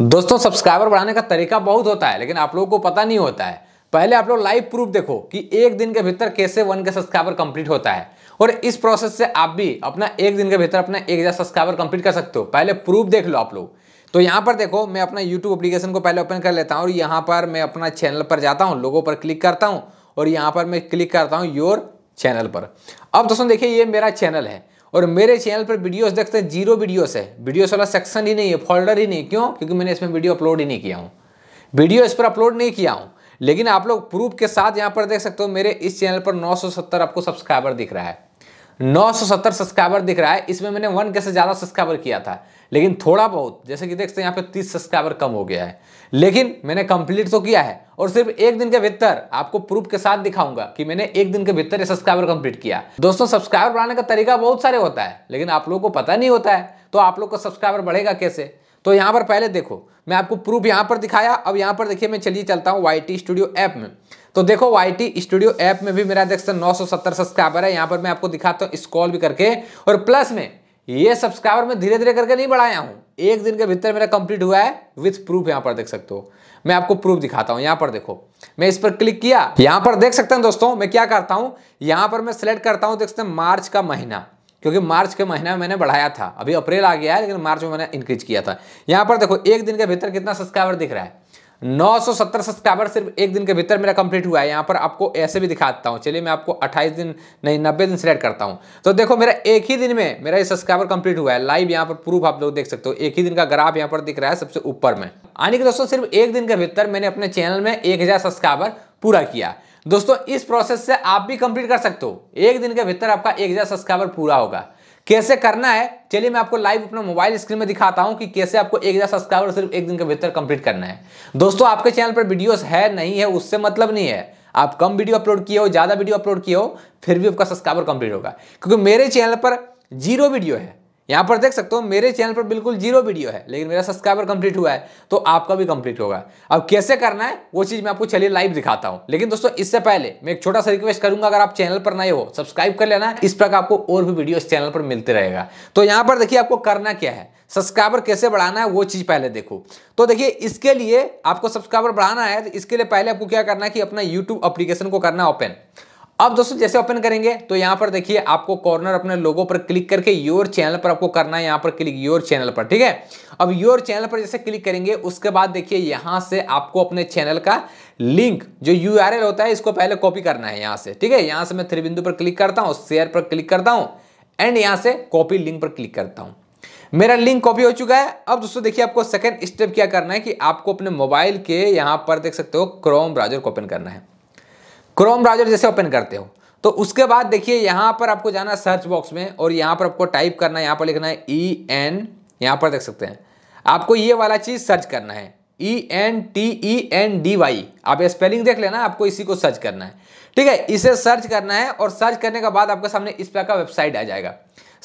दोस्तों सब्सक्राइबर बढ़ाने का तरीका बहुत होता है लेकिन आप लोगों को पता नहीं होता है पहले आप लोग लाइव प्रूफ देखो कि एक दिन के भीतर कैसे वन के सब्सक्राइबर कंप्लीट होता है और इस प्रोसेस से आप भी अपना एक दिन के भीतर अपना एक हज़ार सब्सक्राइबर कंप्लीट कर सकते हो पहले प्रूफ देख लो आप लोग तो यहाँ पर देखो मैं अपना यूट्यूब अप्लीकेशन को पहले ओपन कर लेता हूँ और यहाँ पर मैं अपना चैनल पर जाता हूँ लोगों पर क्लिक करता हूँ और यहाँ पर मैं क्लिक करता हूँ योर चैनल पर अब दोस्तों देखिए ये मेरा चैनल है और मेरे चैनल पर वीडियोस देखते हैं जीरो वीडियोस है वीडियोस वाला सेक्शन ही नहीं है फोल्डर ही नहीं क्यों क्योंकि मैंने इसमें वीडियो अपलोड ही नहीं किया हूँ वीडियो इस पर अपलोड नहीं किया हूँ लेकिन आप लोग प्रूफ के साथ यहाँ पर देख सकते हो मेरे इस चैनल पर नौ आपको सब्सक्राइबर दिख रहा है 970 सब्सक्राइबर दिख रहा है इसमें मैंने वन के से ज़्यादा सब्सक्राइबर किया था लेकिन थोड़ा बहुत जैसे कि देखते हैं यहाँ पे 30 सब्सक्राइबर कम हो गया है लेकिन मैंने कंप्लीट तो किया है और सिर्फ एक दिन के भीतर आपको प्रूफ के साथ दिखाऊंगा कि मैंने एक दिन के भीतर सब्सक्राइबर कंप्लीट किया दोस्तों सब्सक्राइबर बढ़ाने का तरीका बहुत सारे होता है लेकिन आप लोगों को पता नहीं होता है तो आप लोग का सब्सक्राइबर बढ़ेगा कैसे तो यहाँ पर पहले देखो मैं आपको प्रूफ यहाँ पर दिखाया अब यहाँ पर देखिए मैं चलिए चलता हूँ वाई स्टूडियो ऐप में तो देखो वाई टी स्टूडियो ऐप में भी मेरा देख सकते नौ सब्सक्राइबर है यहाँ पर मैं आपको दिखाता हूँ स्कॉल भी करके और प्लस में ये सब्सक्राइबर मैं धीरे धीरे करके नहीं बढ़ाया हूँ एक दिन के भीतर मेरा कंप्लीट हुआ है विथ प्रूफ यहाँ पर देख सकते हो मैं आपको प्रूफ दिखाता हूँ यहाँ पर देखो मैं इस पर क्लिक किया यहाँ पर देख सकते हैं दोस्तों मैं क्या करता हूँ यहाँ पर मैं सिलेक्ट करता हूँ देख सकते हैं मार्च का महीना क्योंकि मार्च के महीने में मैंने बढ़ाया था अभी अप्रैल आ गया है लेकिन मार्च में मैंने इंक्रीज किया था यहाँ पर देखो एक दिन के भीतर कितना सब्सक्राइबर दिख रहा है 970 सब्सक्राइबर सिर्फ एक दिन के भीतर मेरा कंप्लीट हुआ है यहाँ पर आपको ऐसे भी दिखा देता हूँ चलिए मैं आपको 28 दिन नहीं 90 दिन सिलेक्ट करता हूँ तो देखो मेरा एक ही दिन में मेरा ये सब्सक्राइबर कंप्लीट हुआ है लाइव यहाँ पर प्रूफ आप लोग देख सकते हो एक ही दिन का ग्राफ यहाँ पर दिख रहा है सबसे ऊपर में यानी कि दोस्तों सिर्फ एक दिन के भीतर मैंने अपने चैनल में एक सब्सक्राइबर पूरा किया दोस्तों इस प्रोसेस से आप भी कंप्लीट कर सकते हो एक दिन के भीतर आपका एक हज़ार सब्सक्राइबर पूरा होगा कैसे करना है चलिए मैं आपको लाइव अपना मोबाइल स्क्रीन में दिखाता हूं कि कैसे आपको एक हज़ार सब्सक्राइबर सिर्फ एक दिन के भीतर कंप्लीट करना है दोस्तों आपके चैनल पर वीडियोस है नहीं है उससे मतलब नहीं है आप कम वीडियो अपलोड किए हो ज़्यादा वीडियो अपलोड किए हो फिर भी आपका सब्सक्राइबर कंप्लीट होगा क्योंकि मेरे चैनल पर जीरो वीडियो है यहाँ पर देख सकते हो मेरे चैनल पर बिल्कुल जीरो वीडियो है लेकिन मेरा सब्सक्राइबर कंप्लीट हुआ है तो आपका भी कंप्लीट होगा अब कैसे करना है वो चीज़ मैं आपको चलिए लाइव दिखाता हूँ लेकिन दोस्तों इससे पहले मैं एक छोटा सा रिक्वेस्ट करूंगा अगर आप चैनल पर नए हो सब्सक्राइब कर लेना इस प्रकार आपको और भी वीडियो इस चैनल पर मिलते रहेगा तो यहाँ पर देखिए आपको करना क्या है सब्सक्राइबर कैसे बढ़ाना है वो चीज़ पहले देखो तो देखिए इसके लिए आपको सब्सक्राइबर बढ़ाना है तो इसके लिए पहले आपको क्या करना है कि अपना यूट्यूब अप्लीकेशन को करना ओपन अब दोस्तों जैसे ओपन करेंगे तो यहां पर देखिए आपको कॉर्नर अपने लोगों पर क्लिक करके योर चैनल पर आपको करना है यहां पर क्लिक योर चैनल पर ठीक है अब योर चैनल पर जैसे क्लिक करेंगे उसके बाद देखिए यहां से आपको अपने चैनल का लिंक जो यू होता है इसको पहले कॉपी करना है यहां से ठीक है यहां से मैं थ्री बिंदु पर क्लिक करता हूँ शेयर पर क्लिक करता हूं एंड यहाँ से कॉपी लिंक पर क्लिक करता हूँ मेरा लिंक कॉपी हो चुका है अब दोस्तों देखिए आपको सेकंड स्टेप क्या करना है कि आपको अपने मोबाइल के यहां पर देख सकते हो क्रोम ब्राउजर को ओपन करना है क्रोम ब्राउजर जैसे ओपन करते हो तो उसके बाद देखिए यहाँ पर आपको जाना सर्च बॉक्स में और यहाँ पर आपको टाइप करना है यहाँ पर लिखना है ई e एन यहाँ पर देख सकते हैं आपको ये वाला चीज़ सर्च करना है E N T E N D Y आप स्पेलिंग देख लेना आपको इसी को सर्च करना है ठीक है इसे सर्च करना है और सर्च करने के बाद आपके सामने इस प्रकार का वेबसाइट आ जाएगा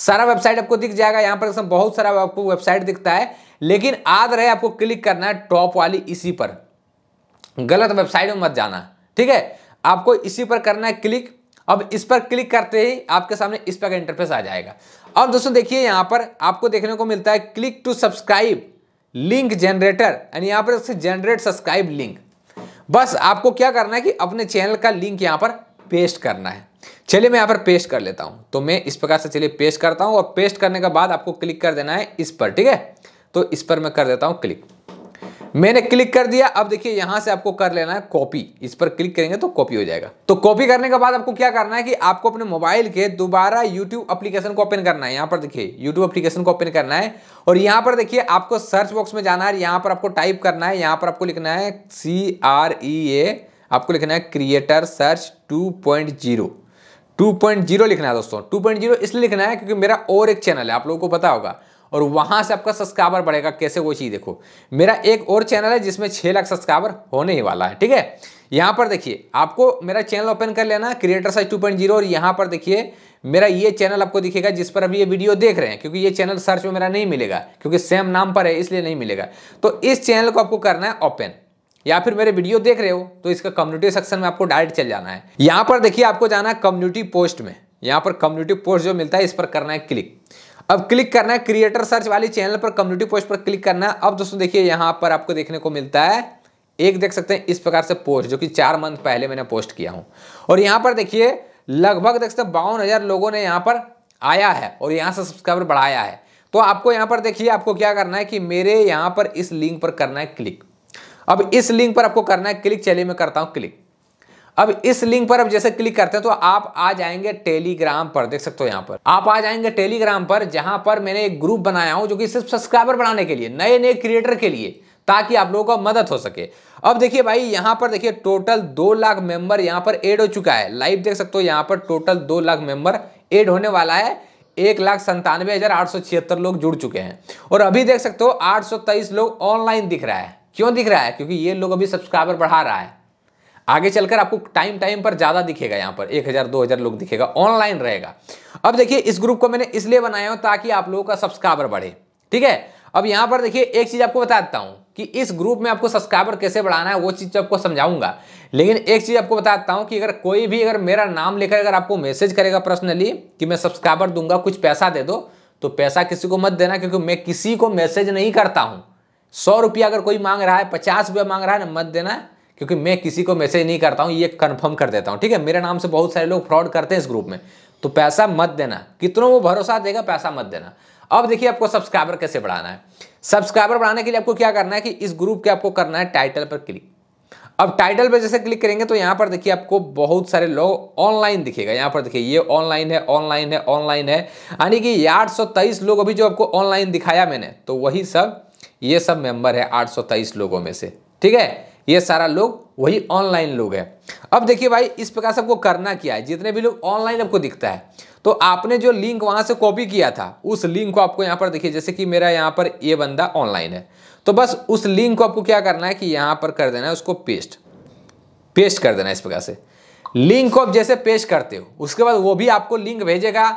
सारा वेबसाइट आपको दिख जाएगा यहाँ पर बहुत सारा आपको वेबसाइट दिखता है लेकिन आद रहे आपको क्लिक करना है टॉप वाली इसी पर गलत वेबसाइट में मत जाना ठीक है आपको इसी पर करना है क्लिक अब इस पर क्लिक करते ही आपके सामने इस पर इंटरफेस आ जाएगा अब दोस्तों देखिए यहाँ पर आपको देखने को मिलता है click to subscribe link generator यानी यहाँ पर जनरेट सब्सक्राइब लिंक बस आपको क्या करना है कि अपने चैनल का लिंक यहाँ पर पेस्ट करना है चलिए मैं यहाँ पर पेस्ट कर लेता हूँ तो मैं इस प्रकार से चलिए पेस्ट करता हूँ और पेस्ट करने के बाद आपको क्लिक कर देना है इस पर ठीक है तो इस पर मैं कर देता हूँ क्लिक मैंने क्लिक कर दिया अब देखिए यहां से आपको कर लेना है कॉपी इस पर क्लिक करेंगे तो कॉपी हो जाएगा तो कॉपी करने के बाद आपको क्या करना है कि आपको अपने मोबाइल के दोबारा यूट्यूब अप्लीकेशन को ओपन करना है यहां पर देखिए यूट्यूब अप्लीकेशन को ओपन करना है और यहां पर देखिए आपको सर्च बॉक्स में जाना है यहां पर आपको टाइप करना है यहां पर आपको लिखना है सी आर ई ए आपको लिखना है creator search two point zero 2.0 लिखना है दोस्तों 2.0 इसलिए लिखना है क्योंकि मेरा और एक चैनल है आप लोगों को पता होगा और वहां से आपका सब्सक्राइबर बढ़ेगा कैसे वो चीज़ देखो मेरा एक और चैनल है जिसमें छह लाख सब्सक्राइबर होने ही वाला है ठीक है यहां पर देखिए आपको मेरा चैनल ओपन कर लेना creator size two point zero और पर देखिए मेरा ये चैनल आपको दिखेगा जिस पर अभी ये वीडियो देख रहे हैं क्योंकि ये चैनल सर्च में मेरा नहीं मिलेगा क्योंकि सेम नाम पर है इसलिए नहीं मिलेगा तो इस चैनल को आपको करना है ओपन या फिर मेरे वीडियो देख रहे हो तो इसका कम्युनिटी सेक्शन में आपको डायरेक्ट चल जाना है यहां पर देखिए आपको जाना है कम्युनिटी पोस्ट में यहां पर कम्युनिटी पोस्ट जो मिलता है इस पर करना है क्लिक अब क्लिक करना है क्रिएटर सर्च वाली चैनल पर कम्युनिटी पोस्ट पर क्लिक करना है अब दोस्तों देखिए यहाँ पर आपको देखने को मिलता है एक देख सकते हैं इस प्रकार से पोस्ट जो कि चार मंथ पहले मैंने पोस्ट किया हूँ और यहाँ पर देखिए लगभग देख सकते हैं बावन हज़ार लोगों ने यहाँ पर आया है और यहाँ से सब्सक्राइबर बढ़ाया है तो आपको यहाँ पर देखिए आपको क्या करना है कि मेरे यहाँ पर इस लिंक पर करना है क्लिक अब इस लिंक पर आपको करना है क्लिक चलिए मैं करता हूँ क्लिक अब इस लिंक पर अब जैसे क्लिक करते हैं तो आप आ जाएंगे टेलीग्राम पर देख सकते हो यहाँ पर आप आ जाएंगे टेलीग्राम पर जहां पर मैंने एक ग्रुप बनाया हूं जो कि सिर्फ सब्सक्राइबर बढ़ाने के लिए नए नए क्रिएटर के लिए ताकि आप लोगों को मदद हो सके अब देखिए भाई यहाँ पर देखिए टोटल दो लाख मेंबर यहाँ पर एड हो चुका है लाइव देख सकते हो यहाँ पर टोटल दो लाख मेंबर एड होने वाला है एक लाख संतानवे हज़ार आठ सौ छिहत्तर लोग जुड़ चुके हैं और अभी देख सकते हो आठ सौ तेईस लोग ऑनलाइन दिख रहा है क्यों दिख रहा है क्योंकि ये लोग अभी सब्सक्राइबर बढ़ा रहा है आगे चलकर आपको टाइम टाइम पर ज़्यादा दिखेगा यहाँ पर एक हज़ार दो हज़ार लोग दिखेगा ऑनलाइन रहेगा अब देखिए इस ग्रुप को मैंने इसलिए बनाया हूँ ताकि आप लोगों का सब्सक्राइबर बढ़े ठीक है अब यहाँ पर देखिए एक चीज़ आपको बता देता हूँ कि इस ग्रुप में आपको सब्सक्राइबर कैसे बढ़ाना है वो चीज़ तो आपको समझाऊंगा लेकिन एक चीज़ आपको बता देता हूँ कि अगर कोई भी अगर मेरा नाम लेकर अगर आपको मैसेज करेगा पर्सनली कि मैं सब्सक्राइबर दूंगा कुछ पैसा दे दो तो पैसा किसी को मत देना क्योंकि मैं किसी को मैसेज नहीं करता हूँ सौ रुपया अगर कोई मांग रहा है पचास रुपया मांग रहा है ना मत देना क्योंकि मैं किसी को मैसेज नहीं करता हूँ ये कन्फर्म कर देता हूँ ठीक है मेरे नाम से बहुत सारे लोग फ्रॉड करते हैं इस ग्रुप में तो पैसा मत देना कितनों वो भरोसा देगा पैसा मत देना अब देखिए आपको सब्सक्राइबर कैसे बढ़ाना है सब्सक्राइबर बढ़ाने के लिए आपको क्या करना है कि इस ग्रुप के आपको करना है टाइटल पर क्लिक अब टाइटल पर जैसे क्लिक करेंगे तो यहाँ पर देखिए आपको बहुत सारे लोग ऑनलाइन दिखेगा यहाँ पर देखिए ये ऑनलाइन है ऑनलाइन है ऑनलाइन है यानी कि आठ लोग अभी जो आपको ऑनलाइन दिखाया मैंने तो वही सब ये सब मेंबर है तेईस लोगों में से ठीक है ये सारा लोग वही ऑनलाइन लोग है अब देखिए भाई इस प्रकार से आपको करना क्या है जितने भी लोग ऑनलाइन आपको दिखता है तो आपने जो लिंक वहाँ से कॉपी किया था उस लिंक को आपको यहाँ पर देखिए जैसे कि मेरा यहाँ पर ये बंदा ऑनलाइन है तो बस उस लिंक को आपको क्या करना है कि यहाँ पर कर देना है उसको पेस्ट पेस्ट कर देना इस प्रकार से लिंक को आप जैसे पेस्ट करते हो उसके बाद वो भी आपको लिंक भेजेगा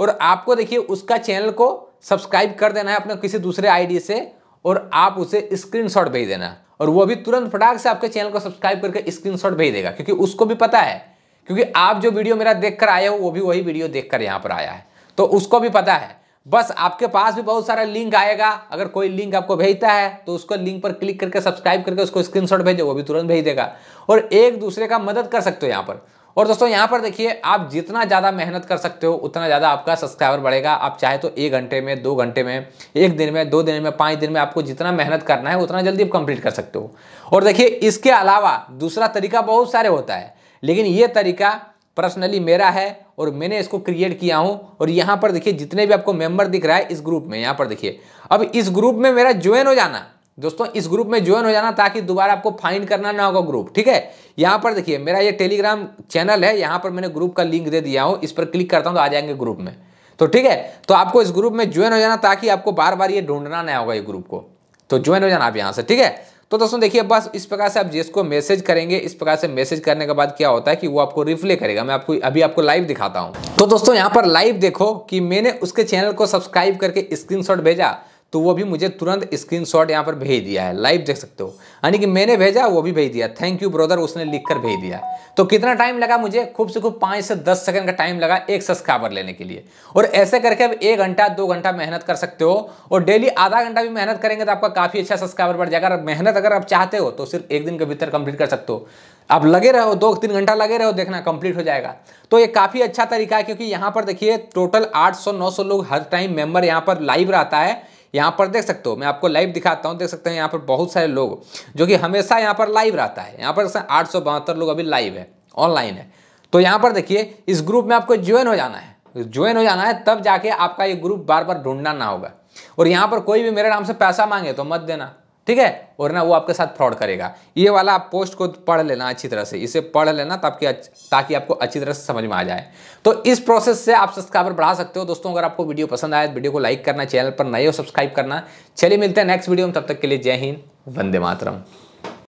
और आपको देखिए उसका चैनल को सब्सक्राइब कर देना है अपने किसी दूसरे आईडी से और आप उसे स्क्रीनशॉट भेज देना और वो भी तुरंत फटाक से आपके चैनल को सब्सक्राइब करके स्क्रीनशॉट भेज देगा क्योंकि उसको भी पता है क्योंकि आप जो वीडियो मेरा देखकर आए हो वो भी वही वीडियो देखकर यहाँ पर आया है तो उसको भी पता है बस आपके पास भी बहुत सारा लिंक आएगा अगर कोई लिंक आपको भेजता है तो उसको लिंक पर क्लिक करके सब्सक्राइब करके उसको स्क्रीनशॉट भेजो वो भी तुरंत भेज देगा और एक दूसरे का मदद कर सकते हो यहाँ पर और दोस्तों यहाँ पर देखिए आप जितना ज़्यादा मेहनत कर सकते हो उतना ज़्यादा आपका सब्सक्राइबर बढ़ेगा आप चाहे तो एक घंटे में दो घंटे में एक दिन में दो दिन में पाँच दिन में आपको जितना मेहनत करना है उतना जल्दी आप कंप्लीट कर सकते हो और देखिए इसके अलावा दूसरा तरीका बहुत सारे होता है लेकिन ये तरीका पर्सनली मेरा है और मैंने इसको क्रिएट किया हूँ और यहाँ पर देखिए जितने भी आपको मेंबर दिख रहा है इस ग्रुप में यहाँ पर देखिए अब इस ग्रुप में मेरा ज्वाइन हो जाना दोस्तों इस ग्रुप में ज्वाइन हो जाना ताकि दोबारा आपको फाइंड करना ना होगा ग्रुप ठीक है यहाँ पर देखिए मेरा ये टेलीग्राम चैनल है यहाँ पर मैंने ग्रुप का लिंक दे दिया हूँ इस पर क्लिक करता हूँ तो आ जाएंगे ग्रुप में तो ठीक है तो आपको इस ग्रुप में ज्वाइन हो जाना ताकि आपको बार बार ये ढूंढना ना होगा ये ग्रुप को तो ज्वाइन हो जाना आप यहाँ से ठीक है तो दोस्तों देखिए बस इस प्रकार से आप जिसको मैसेज करेंगे इस प्रकार से मैसेज करने के बाद क्या होता है कि वो आपको रिफ्ले करेगा मैं आपको अभी आपको लाइव दिखाता हूँ तो दोस्तों यहाँ पर लाइव देखो कि मैंने उसके चैनल को सब्सक्राइब करके स्क्रीनशॉट भेजा तो वो भी मुझे तुरंत स्क्रीन शॉट यहाँ पर भेज दिया है लाइव देख सकते हो यानी कि मैंने भेजा वो भी भेज दिया थैंक यू ब्रदर उसने लिख कर भेज दिया तो कितना टाइम लगा मुझे खूब से खूब पाँच से दस सेकंड का टाइम लगा एक सब्सक्राइबर लेने के लिए और ऐसे करके अब एक घंटा दो घंटा मेहनत कर सकते हो और डेली आधा घंटा भी मेहनत करेंगे तो आपका काफ़ी अच्छा सब्सक्राइबर बढ़ जाएगा अगर मेहनत अगर आप चाहते हो तो सिर्फ एक दिन के भीतर कंप्लीट कर सकते हो आप लगे रहो दो तीन घंटा लगे रहो देखना कंप्लीट हो जाएगा तो ये काफ़ी अच्छा तरीका है क्योंकि यहाँ पर देखिए टोटल आठ सौ लोग हर टाइम मेंबर यहाँ पर लाइव रहता है यहाँ पर देख सकते हो मैं आपको लाइव दिखाता हूँ देख सकते हैं यहाँ पर बहुत सारे लोग जो कि हमेशा यहाँ पर लाइव रहता है यहाँ पर आठ लोग अभी लाइव है ऑनलाइन है तो यहाँ पर देखिए इस ग्रुप में आपको ज्वाइन हो जाना है ज्वाइन हो जाना है तब जाके आपका ये ग्रुप बार बार ढूंढना ना होगा और यहाँ पर कोई भी मेरे नाम से पैसा मांगे तो मत देना ठीक है और ना वो आपके साथ फ्रॉड करेगा ये वाला आप पोस्ट को पढ़ लेना अच्छी तरह से इसे पढ़ लेना ताकि ताकि आपको अच्छी तरह से समझ में आ जाए तो इस प्रोसेस से आप सब्सक्राइबर बढ़ा सकते हो दोस्तों अगर आपको वीडियो पसंद आए तो वीडियो को लाइक करना चैनल पर नए हो सब्सक्राइब करना चलिए मिलते हैं नेक्स्ट वीडियो में तब तक के लिए जय हिंद वंदे मातरम